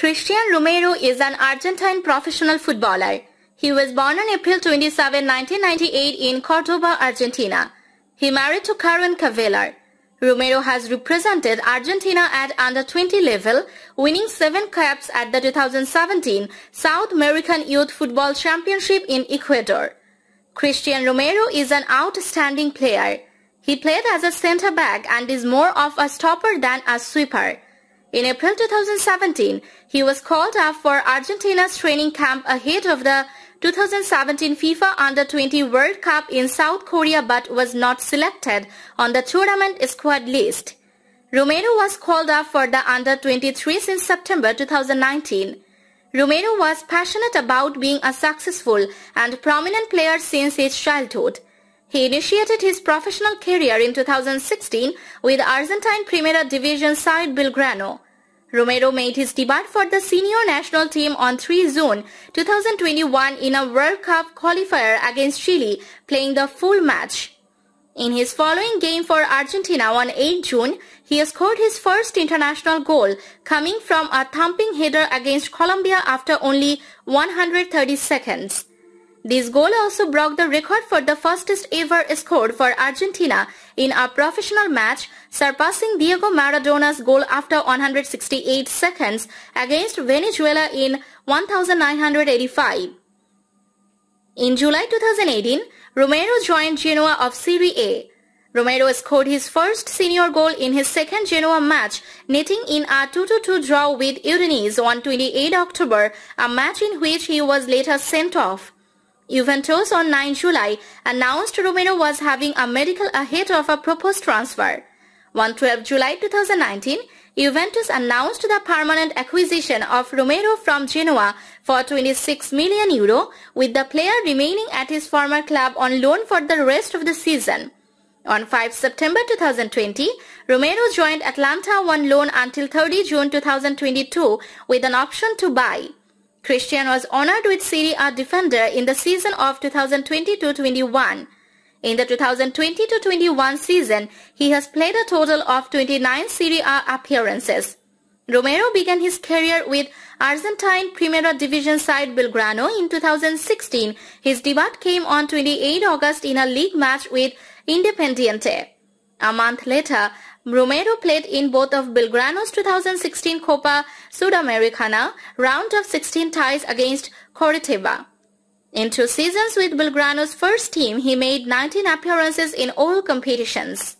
Christian Romero is an Argentine professional footballer. He was born on April 27, 1998 in Cordoba, Argentina. He married to Karen Cavellar. Romero has represented Argentina at under-20 level, winning seven caps at the 2017 South American Youth Football Championship in Ecuador. Christian Romero is an outstanding player. He played as a center back and is more of a stopper than a sweeper. In April 2017, he was called up for Argentina's training camp ahead of the 2017 FIFA Under-20 World Cup in South Korea but was not selected on the tournament squad list. Romero was called up for the Under-23s in September 2019. Romero was passionate about being a successful and prominent player since his childhood. He initiated his professional career in 2016 with Argentine Primera Division side Belgrano. Romero made his debut for the senior national team on 3 June 2021 in a World Cup qualifier against Chile, playing the full match. In his following game for Argentina on 8 June, he scored his first international goal, coming from a thumping header against Colombia after only 130 seconds. This goal also broke the record for the fastest ever scored for Argentina in a professional match, surpassing Diego Maradona's goal after 168 seconds against Venezuela in 1985. In July 2018, Romero joined Genoa of Serie A. Romero scored his first senior goal in his second Genoa match, netting in a 2-2 draw with Udinese on 28 October, a match in which he was later sent off. Juventus on 9 July announced Romero was having a medical ahead of a proposed transfer. On 12 July 2019, Juventus announced the permanent acquisition of Romero from Genoa for 26 million euro, with the player remaining at his former club on loan for the rest of the season. On 5 September 2020, Romero joined Atlanta on loan until 30 June 2022 with an option to buy. Christian was honored with Serie A defender in the season of 2022-21. In the 2020-21 season, he has played a total of 29 Serie A appearances. Romero began his career with Argentine Primera Division side Belgrano in 2016. His debut came on 28 August in a league match with Independiente. A month later, Romero played in both of Belgrano's 2016 Copa Sudamericana round of 16 ties against Coritiba. In two seasons with Belgrano's first team, he made 19 appearances in all competitions.